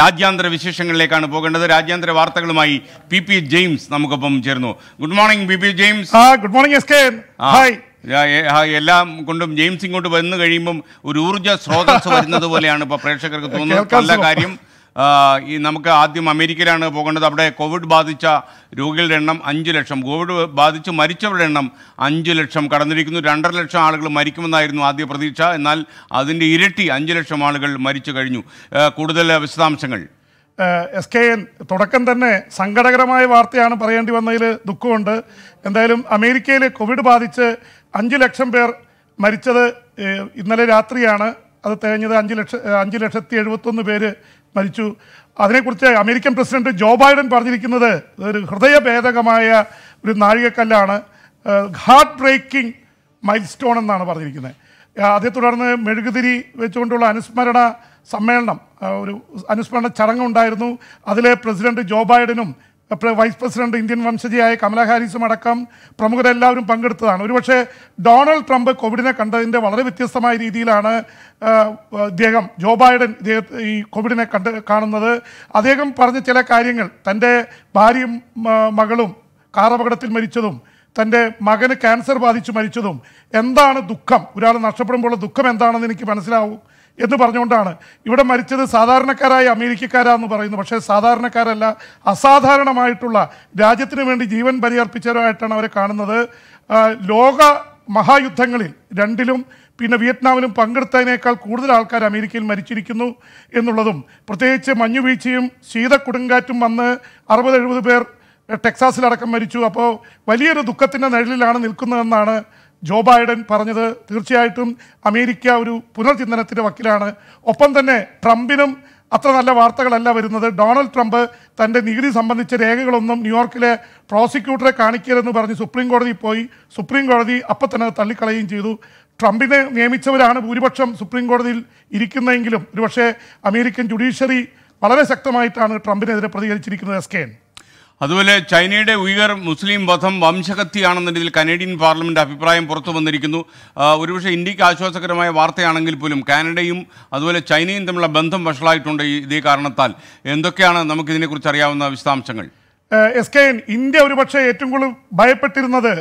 രാജ്യാന്തര വിശേഷങ്ങളിലേക്കാണ് പോകേണ്ടത് രാജ്യാന്തര വാർത്തകളുമായി പി പി ജെയിംസ് നമുക്കൊപ്പം ചേർന്നു good morning P P James good morning എല്ലാം കൊണ്ടും ജെയിംസ് ഇങ്ങോട്ട് വന്നു കഴിയുമ്പം ഒരു ഊർജ്ജ സ്രോതസ് വരുന്നത് പോലെയാണ് ഇപ്പൊ പ്രേക്ഷകർക്ക് തോന്നുന്നത് നല്ല കാര്യം ഈ നമുക്ക് ആദ്യം അമേരിക്കയിലാണ് പോകേണ്ടത് അവിടെ കോവിഡ് ബാധിച്ച രോഗികളുടെ എണ്ണം അഞ്ച് ലക്ഷം കോവിഡ് ബാധിച്ച് മരിച്ചവരുടെ എണ്ണം അഞ്ച് ലക്ഷം കടന്നിരിക്കുന്നു രണ്ടര ലക്ഷം ആളുകൾ മരിക്കുമെന്നായിരുന്നു ആദ്യ പ്രതീക്ഷ എന്നാൽ അതിൻ്റെ ഇരട്ടി അഞ്ച് ലക്ഷം ആളുകൾ മരിച്ചു കഴിഞ്ഞു കൂടുതൽ വിശദാംശങ്ങൾ എസ് കെ എൻ തുടക്കം തന്നെ സങ്കടകരമായ വാർത്തയാണ് പറയേണ്ടി വന്നതിൽ ദുഃഖമുണ്ട് എന്തായാലും അമേരിക്കയിൽ കോവിഡ് ബാധിച്ച് അഞ്ച് ലക്ഷം പേർ മരിച്ചത് ഇന്നലെ രാത്രിയാണ് അത് തികഞ്ഞത് അഞ്ച് ലക്ഷം അഞ്ച് ലക്ഷത്തി എഴുപത്തൊന്ന് പേര് മരിച്ചു അതിനെക്കുറിച്ച് അമേരിക്കൻ പ്രസിഡന്റ് ജോ ബൈഡൻ പറഞ്ഞിരിക്കുന്നത് ഒരു ഹൃദയഭേദകമായ ഒരു നാഴികക്കല്ലാണ് ഹാർട്ട് ബ്രേക്കിംഗ് മൈൽ സ്റ്റോൺ എന്നാണ് പറഞ്ഞിരിക്കുന്നത് അതേ തുടർന്ന് മെഴുകുതിരി വെച്ചുകൊണ്ടുള്ള അനുസ്മരണ സമ്മേളനം ഒരു അനുസ്മരണ ചടങ്ങുണ്ടായിരുന്നു അതിലെ പ്രസിഡന്റ് ജോ ബൈഡനും വൈസ് പ്രസിഡന്റ് ഇന്ത്യൻ വംശജയായ കമല ഹാരിസും അടക്കം പ്രമുഖരെല്ലാവരും പങ്കെടുത്തതാണ് ഒരുപക്ഷെ ഡൊണാൾഡ് ട്രംപ് കോവിഡിനെ കണ്ടതിൻ്റെ വളരെ വ്യത്യസ്തമായ രീതിയിലാണ് അദ്ദേഹം ജോ ബൈഡൻ ഈ കോവിഡിനെ കണ്ട് കാണുന്നത് അദ്ദേഹം പറഞ്ഞ ചില കാര്യങ്ങൾ തൻ്റെ ഭാര്യയും മകളും കാർ അപകടത്തിൽ മരിച്ചതും തൻ്റെ മകന് ക്യാൻസർ ബാധിച്ച് മരിച്ചതും എന്താണ് ദുഃഖം ഒരാൾ നഷ്ടപ്പെടുമ്പോഴുള്ള ദുഃഖം എന്താണെന്ന് എനിക്ക് മനസ്സിലാവും എന്ന് പറഞ്ഞുകൊണ്ടാണ് ഇവിടെ മരിച്ചത് സാധാരണക്കാരായ അമേരിക്കക്കാരാന്ന് പറയുന്നു പക്ഷേ സാധാരണക്കാരല്ല അസാധാരണമായിട്ടുള്ള രാജ്യത്തിന് വേണ്ടി ജീവൻ പരിയർപ്പിച്ചവരായിട്ടാണ് അവരെ കാണുന്നത് ലോക മഹായുദ്ധങ്ങളിൽ രണ്ടിലും പിന്നെ വിയറ്റ്നാമിലും പങ്കെടുത്തതിനേക്കാൾ കൂടുതൽ ആൾക്കാർ അമേരിക്കയിൽ മരിച്ചിരിക്കുന്നു എന്നുള്ളതും പ്രത്യേകിച്ച് മഞ്ഞുവീഴ്ചയും ശീതക്കൊടുങ്കാറ്റും വന്ന് അറുപത് എഴുപത് പേർ ടെക്സാസിലടക്കം മരിച്ചു അപ്പോൾ വലിയൊരു ദുഃഖത്തിൻ്റെ നിഴലിലാണ് നിൽക്കുന്നതെന്നാണ് ജോ ബൈഡൻ പറഞ്ഞത് തീർച്ചയായിട്ടും അമേരിക്ക ഒരു പുനർചിന്തനത്തിൻ്റെ വക്കിലാണ് ഒപ്പം തന്നെ ട്രംപിനും അത്ര നല്ല വാർത്തകളല്ല വരുന്നത് ഡൊണാൾഡ് ട്രംപ് തൻ്റെ നികുതി സംബന്ധിച്ച രേഖകളൊന്നും ന്യൂയോർക്കിലെ പ്രോസിക്യൂട്ടറെ കാണിക്കരുതെന്ന് പറഞ്ഞ് സുപ്രീം കോടതി പോയി സുപ്രീം കോടതി അപ്പം തന്നെ തള്ളിക്കളയുകയും ചെയ്തു ട്രംപിനെ നിയമിച്ചവരാണ് ഭൂരിപക്ഷം സുപ്രീം കോടതിയിൽ ഇരിക്കുന്നതെങ്കിലും ഒരുപക്ഷേ അമേരിക്കൻ ജുഡീഷ്യറി വളരെ ശക്തമായിട്ടാണ് ട്രംപിനെതിരെ പ്രതികരിച്ചിരിക്കുന്നത് എസ് കെ അതുപോലെ ചൈനയുടെ ഉയർ മുസ്ലിം വധം വംശഹത്യയാണെന്ന രീതിയിൽ കനേഡിയൻ പാർലമെൻറ്റ് അഭിപ്രായം പുറത്തു വന്നിരിക്കുന്നു ഒരുപക്ഷെ ഇന്ത്യക്ക് ആശ്വാസകരമായ വാർത്തയാണെങ്കിൽ പോലും കാനഡയും അതുപോലെ ചൈനയും തമ്മിലുള്ള ബന്ധം വഷളായിട്ടുണ്ട് ഇതേ കാരണത്താൽ എന്തൊക്കെയാണ് നമുക്ക് ഇതിനെക്കുറിച്ച് അറിയാവുന്ന വിശദാംശങ്ങൾ എസ് കെ എൻ ഇന്ത്യ ഒരുപക്ഷെ ഏറ്റവും കൂടുതൽ ഭയപ്പെട്ടിരുന്നത്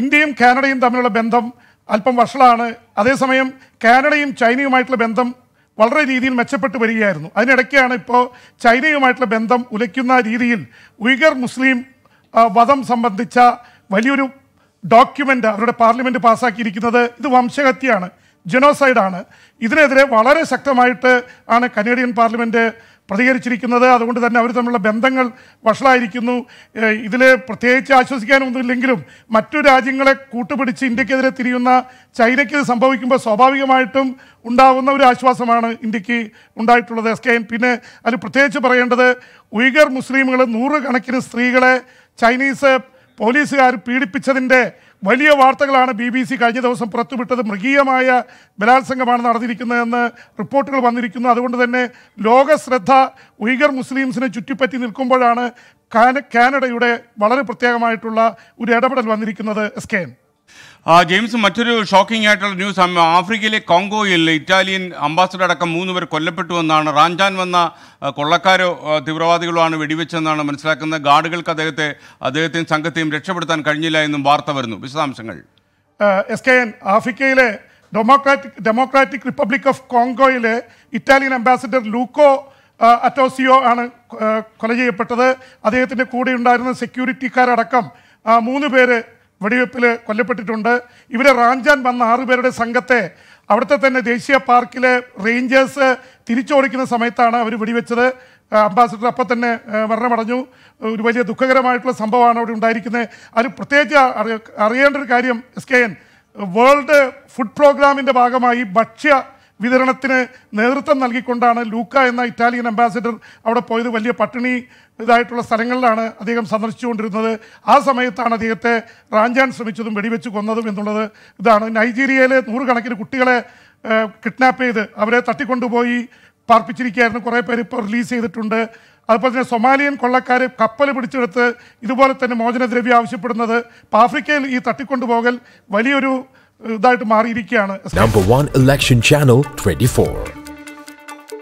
ഇന്ത്യയും കാനഡയും തമ്മിലുള്ള ബന്ധം അല്പം വഷളാണ് അതേസമയം കാനഡയും ചൈനയുമായിട്ടുള്ള ബന്ധം വളരെ രീതിയിൽ മെച്ചപ്പെട്ടു വരികയായിരുന്നു അതിനിടയ്ക്കാണ് ഇപ്പോൾ ചൈനയുമായിട്ടുള്ള ബന്ധം ഉലയ്ക്കുന്ന രീതിയിൽ ഉയ്ഗർ മുസ്ലിം വധം സംബന്ധിച്ച വലിയൊരു ഡോക്യുമെൻ്റ് അവരുടെ പാർലമെൻറ്റ് പാസ്സാക്കിയിരിക്കുന്നത് ഇത് വംശഹത്യയാണ് ജനോസൈഡാണ് ഇതിനെതിരെ വളരെ ശക്തമായിട്ട് ആണ് കനേഡിയൻ പാർലമെൻറ്റ് പ്രതികരിച്ചിരിക്കുന്നത് അതുകൊണ്ട് തന്നെ അവർ തമ്മിലുള്ള ബന്ധങ്ങൾ വഷളായിരിക്കുന്നു ഇതിൽ പ്രത്യേകിച്ച് ആശ്വസിക്കാനൊന്നുമില്ലെങ്കിലും മറ്റു രാജ്യങ്ങളെ കൂട്ടുപിടിച്ച് ഇന്ത്യക്കെതിരെ തിരിയുന്ന ചൈനയ്ക്ക് ഇത് സംഭവിക്കുമ്പോൾ സ്വാഭാവികമായിട്ടും ഉണ്ടാകുന്ന ഒരു ആശ്വാസമാണ് ഇന്ത്യക്ക് ഉണ്ടായിട്ടുള്ളത് എസ് കെ എൻ പിന്നെ അതിൽ പ്രത്യേകിച്ച് പറയേണ്ടത് ഉയ്ഗർ മുസ്ലിമുകൾ നൂറുകണക്കിന് സ്ത്രീകളെ ചൈനീസ് പോലീസുകാർ പീഡിപ്പിച്ചതിൻ്റെ വലിയ വാർത്തകളാണ് ബി ബി സി കഴിഞ്ഞ ദിവസം പുറത്തുവിട്ടത് മൃഗീയമായ ബലാത്സംഗമാണ് നടന്നിരിക്കുന്നതെന്ന് റിപ്പോർട്ടുകൾ വന്നിരിക്കുന്നു അതുകൊണ്ട് തന്നെ ലോക ശ്രദ്ധ ഉയ്ഗർ മുസ്ലിംസിനെ ചുറ്റിപ്പറ്റി നിൽക്കുമ്പോഴാണ് കാനഡയുടെ വളരെ പ്രത്യേകമായിട്ടുള്ള ഒരു ഇടപെടൽ വന്നിരിക്കുന്നത് എസ് ജെയിംസ് മറ്റൊരു ഷോക്കിംഗ് ആയിട്ടുള്ള ന്യൂസ് ആഫ്രിക്കയിലെ കോങ്കോയിൽ ഇറ്റാലിയൻ അംബാസഡർ അടക്കം മൂന്ന് പേർ കൊല്ലപ്പെട്ടുവെന്നാണ് റാഞ്ചാൻ വന്ന കൊള്ളക്കാരോ തീവ്രവാദികളോ ആണ് വെടിവെച്ചെന്നാണ് മനസ്സിലാക്കുന്നത് ഗാർഡുകൾക്ക് അദ്ദേഹത്തെ അദ്ദേഹത്തെയും സംഘത്തെയും രക്ഷപ്പെടുത്താൻ കഴിഞ്ഞില്ല എന്നും വാർത്ത വരുന്നു വിശദാംശങ്ങൾ എസ് കെ എൻ ആഫ്രിക്കയിലെ ഡെമോക്രാറ്റിക് ഡെമോക്രാറ്റിക് റിപ്പബ്ലിക് ഓഫ് കോങ്കോയിലെ ഇറ്റാലിയൻ അംബാസഡർ ലൂക്കോ അറ്റോസിയോ ആണ് കൊല ചെയ്യപ്പെട്ടത് അദ്ദേഹത്തിൻ്റെ കൂടെയുണ്ടായിരുന്ന സെക്യൂരിറ്റിക്കാരടക്കം മൂന്ന് പേര് വെടിവെപ്പിൽ കൊല്ലപ്പെട്ടിട്ടുണ്ട് ഇവരെ റാഞ്ചാൻ വന്ന ആറുപേരുടെ സംഘത്തെ അവിടുത്തെ തന്നെ ദേശീയ പാർക്കിലെ റേഞ്ചേഴ്സ് തിരിച്ചോടിക്കുന്ന സമയത്താണ് അവർ വെടിവെച്ചത് അംബാസിഡർ അപ്പം തന്നെ മരണമടഞ്ഞു ഒരു വലിയ ദുഃഖകരമായിട്ടുള്ള സംഭവമാണ് അവിടെ ഉണ്ടായിരിക്കുന്നത് അതിൽ പ്രത്യേകിച്ച് അറിയേണ്ട ഒരു കാര്യം S K N world food പ്രോഗ്രാമിൻ്റെ ഭാഗമായി ഭക്ഷ്യ വിതരണത്തിന് നേതൃത്വം നൽകിക്കൊണ്ടാണ് ലൂക്ക എന്ന ഇറ്റാലിയൻ അംബാസിഡർ അവിടെ പോയത് വലിയ പട്ടിണി ഇതായിട്ടുള്ള സ്ഥലങ്ങളിലാണ് അദ്ദേഹം സന്ദർശിച്ചുകൊണ്ടിരുന്നത് ആ സമയത്താണ് അദ്ദേഹത്തെ റാഞ്ചാൻ ശ്രമിച്ചതും വെടിവെച്ച് കൊന്നതും എന്നുള്ളത് ഇതാണ് നൈജീരിയയിലെ നൂറുകണക്കിന് കുട്ടികളെ കിഡ്നാപ്പ് ചെയ്ത് അവരെ തട്ടിക്കൊണ്ടുപോയി പാർപ്പിച്ചിരിക്കുകയായിരുന്നു കുറേ പേര് ഇപ്പോൾ റിലീസ് ചെയ്തിട്ടുണ്ട് അതുപോലെ തന്നെ സൊമാലിയൻ കൊള്ളക്കാർ കപ്പൽ പിടിച്ചെടുത്ത് ഇതുപോലെ തന്നെ മോചനദ്രവ്യം ആവശ്യപ്പെടുന്നത് ആഫ്രിക്കയിൽ ഈ തട്ടിക്കൊണ്ടുപോകൽ വലിയൊരു ഇതായിട്ട് മാറിയിരിക്കുകയാണ് number one election channel twenty